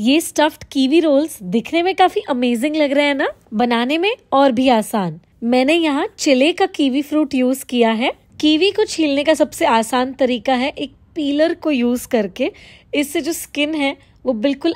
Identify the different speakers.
Speaker 1: ये stuffed kiwi roles दिखने में काफी अमेजिंग लग रहे हैं ना बनाने में और भी आसान मैंने यहाँ चिले का कीवी फ्रूट यूज किया है कीवी को छीलने का सबसे आसान तरीका है एक पीलर को यूज करके इससे जो स्किन है वो बिल्कुल